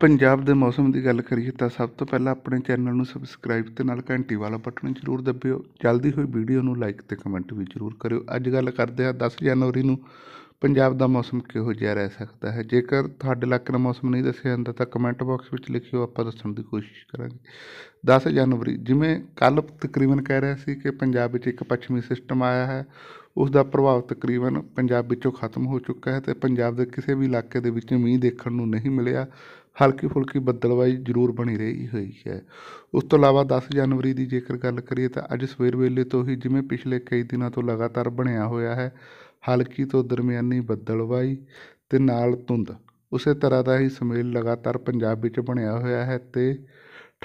ਪੰਜਾਬ ਦੇ ਮੌਸਮ ਦੀ ਗੱਲ ਕਰੀਏ ਤਾਂ ਸਭ ਤੋਂ ਪਹਿਲਾਂ ਆਪਣੇ ਚੈਨਲ ਨੂੰ ਸਬਸਕ੍ਰਾਈਬ ਤੇ ਨਾਲ ਘੰਟੀ ਵਾਲਾ ਬਟਨ ਜ਼ਰੂਰ ਦਬਿਓ ਜਲਦੀ ਹੋਈ ਵੀਡੀਓ ਨੂੰ ਲਾਈਕ ਤੇ ਕਮੈਂਟ ਵੀ ਜ਼ਰੂਰ ਕਰਿਓ ਅੱਜ ਗੱਲ ਕਰਦੇ ਹਾਂ 10 ਜਨਵਰੀ ਨੂੰ ਪੰਜਾਬ ਦਾ ਮੌਸਮ ਕਿਹੋ ਜਿਹਾ ਰਹਿ ਸਕਦਾ ਹੈ ਜੇਕਰ ਤੁਹਾਡੇ ਇਲਾਕੇ ਦਾ ਮੌਸਮ ਨਹੀਂ ਦੱਸਿਆ ਜਾਂਦਾ ਤਾਂ ਕਮੈਂਟ ਬਾਕਸ ਵਿੱਚ ਲਿਖਿਓ ਆਪਾਂ ਦੱਸਣ ਦੀ ਕੋਸ਼ਿਸ਼ ਕਰਾਂਗੇ 10 ਜਨਵਰੀ ਜਿਵੇਂ ਕੱਲ ਤਕਰੀਬਨ ਕਹਿ ਰਿਹਾ ਸੀ ਕਿ ਪੰਜਾਬ ਵਿੱਚ ਇੱਕ ਪੱਛਮੀ ਸਿਸਟਮ ਆਇਆ ਹੈ ਉਸ ਦਾ ਪ੍ਰਭਾਵ ਤਕਰੀਬਨ ਪੰਜਾਬ ਵਿੱਚੋਂ ਖਤਮ ਹੋ ਚੁੱਕਾ ਹੈ ਤੇ ਪੰਜਾਬ ਦੇ ਕਿਸੇ ਵੀ ਇਲਾਕੇ ਦੇ ਵਿੱਚ ਮੀਂਹ ਦੇਖਣ ਨੂੰ ਨਹੀਂ ਮਿਲਿਆ ਹਲਕੀ ਫੁਲਕੀ ਬੱਦਲਵਾਈ ਜ਼ਰੂਰ ਬਣੀ ਰਹੀ ਹੋਈ ਹੈ ਉਸ ਤੋਂ ਇਲਾਵਾ 10 ਜਨਵਰੀ ਦੀ ਜੇਕਰ ਗੱਲ ਕਰੀਏ ਤਾਂ ਅੱਜ ਸਵੇਰ ਵੇਲੇ ਤੋਂ ਹੀ ਜਿਵੇਂ ਪਿਛਲੇ ਕਈ ਦਿਨਾਂ ਤੋਂ ਲਗਾਤਾਰ ਬਣਿਆ ਹੋਇਆ ਹੈ ਹਲਕੀ ਤੋਂ ਦਰਮਿਆਨੀ ਬੱਦਲਵਾਈ ਤੇ ਨਾਲ ਧੁੰਦ ਉਸੇ ਤਰ੍ਹਾਂ ਦਾ ਹੀ ਸਮੇਲ ਲਗਾਤਾਰ ਪੰਜਾਬ ਵਿੱਚ ਬਣਿਆ ਹੋਇਆ ਹੈ ਤੇ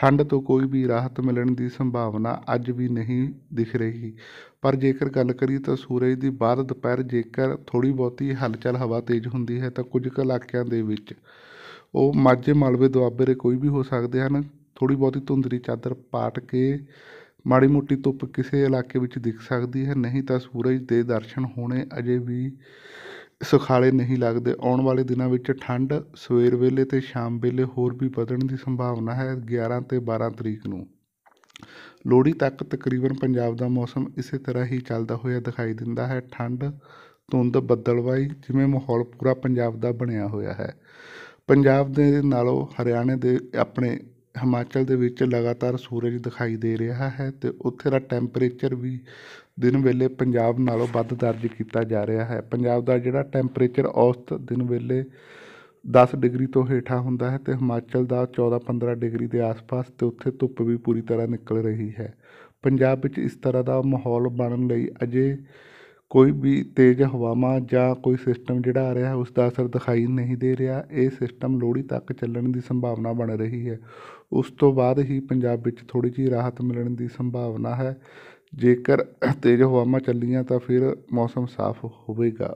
ਠੰਡ ਤੋਂ ਕੋਈ ਵੀ ਰਾਹਤ ਮਿਲਣ ਦੀ ਸੰਭਾਵਨਾ ਅੱਜ ਵੀ ਨਹੀਂ ਦਿਖ ਰਹੀ ਪਰ ਜੇਕਰ ਗੱਲ ਕਰੀਏ ਤਾਂ ਸੂਰਜ ਦੀ ਬਾਅਦ ਦੁਪਹਿਰ ਜੇਕਰ ਥੋੜੀ ਬਹੁਤੀ ਹਲਚਲ ਹਵਾ ਤੇਜ਼ ਹੁੰਦੀ ਹੈ ਤਾਂ ਕੁਝ ਇਲਾਕਿਆਂ ਦੇ ਵਿੱਚ ਉਹ ਮਾਝੇ ਮਾਲਵੇ ਦੁਆਬੇ ਦੇ ਕੋਈ ਵੀ ਹੋ ਸਕਦੇ ਹਨ ਥੋੜੀ ਬਹੁਤੀ ਧੁੰਦਰੀ ਚਾਦਰ ਪਾਟ ਕੇ ਮਾੜੀ ਮੋਟੀ ਧੁੱਪ ਕਿਸੇ ਇਲਾਕੇ ਵਿੱਚ ਦਿਖ ਸਕਦੀ ਹੈ ਨਹੀਂ ਤਾਂ ਸੂਰਜ ਦੇ ਦਰਸ਼ਨ ਹੋਣੇ ਅਜੇ ਵੀ ਸੁਖਾਲੇ ਨਹੀਂ ਲੱਗਦੇ ਆਉਣ ਵਾਲੇ ਦਿਨਾਂ ਵਿੱਚ ਠੰਡ ਸਵੇਰ ਵੇਲੇ ਤੇ ਸ਼ਾਮ ਵੇਲੇ ਹੋਰ ਵੀ ਵਧਣ ਦੀ ਸੰਭਾਵਨਾ ਹੈ 11 ਤੇ 12 ਤਰੀਕ ਨੂੰ ਲੋਹੜੀ ਤੱਕ ਤਕਰੀਬਨ ਪੰਜਾਬ ਦਾ ਮੌਸਮ ਇਸੇ ਤਰ੍ਹਾਂ ਹੀ ਚੱਲਦਾ ਹੋਇਆ ਦਿਖਾਈ ਦਿੰਦਾ ਹੈ ਠੰਡ ਧੁੰਦ ਬੱਦਲਵਾਈ ਜਿਵੇਂ ਮਾਹੌਲ ਪੂਰਾ ਪੰਜਾਬ ਦਾ ਬਣਿਆ ਹੋਇਆ ਹੈ ਪੰਜਾਬ ਦੇ ਨਾਲੋਂ ਹਰਿਆਣੇ ਦੇ ਆਪਣੇ ਹਿਮਾਚਲ ਦੇ ਵਿੱਚ ਲਗਾਤਾਰ ਸੂਰਜ ਦਿਖਾਈ ਦੇ ਰਿਹਾ ਹੈ ਅਤੇ ਉੱਥੇ ਦਾ ਟੈਂਪਰੇਚਰ ਵੀ ਦਿਨ ਵੇਲੇ ਪੰਜਾਬ ਨਾਲੋਂ ਵੱਧ ਦਰਜ ਕੀਤਾ ਜਾ ਰਿਹਾ ਹੈ ਪੰਜਾਬ ਦਾ ਜਿਹੜਾ ਟੈਂਪਰੇਚਰ ਔਸਤ ਦਿਨ ਵੇਲੇ 10 ਡਿਗਰੀ ਤੋਂ ਹੇਠਾਂ ਹੁੰਦਾ ਹੈ ਤੇ ਹਿਮਾਚਲ ਦਾ 14-15 ਡਿਗਰੀ ਦੇ ਆਸ-ਪਾਸ ਤੇ ਉੱਥੇ ਧੁੱਪ ਵੀ ਪੂਰੀ ਤਰ੍ਹਾਂ ਨਿਕਲ ਰਹੀ ਹੈ ਪੰਜਾਬ ਵਿੱਚ ਇਸ ਤਰ੍ਹਾਂ ਦਾ ਮਾਹੌਲ ਬਣਨ ਲਈ ਅਜੇ ਕੋਈ ਵੀ ਤੇਜ਼ ਹਵਾਵਾਂ ਜਾਂ ਕੋਈ ਸਿਸਟਮ ਜਿਹੜਾ ਆ ਰਿਹਾ ਉਸ ਦਾ ਅਸਰ ਦਿਖਾਈ ਨਹੀਂ ਦੇ ਰਿਹਾ ਇਹ ਸਿਸਟਮ ਲੋਹੜੀ ਤੱਕ ਚੱਲਣ ਦੀ ਸੰਭਾਵਨਾ ਬਣ ਰਹੀ ਹੈ ਉਸ ਤੋਂ ਬਾਅਦ ਹੀ ਪੰਜਾਬ ਵਿੱਚ ਥੋੜੀ ਜਿਹੀ ਰਾਹਤ ਮਿਲਣ ਦੀ ਸੰਭਾਵਨਾ ਹੈ ਜੇਕਰ ਤੇਜ਼ ਹਵਾਵਾਂ ਚੱਲੀਆਂ ਤਾਂ ਫਿਰ ਮੌਸਮ ਸਾਫ਼ ਹੋਵੇਗਾ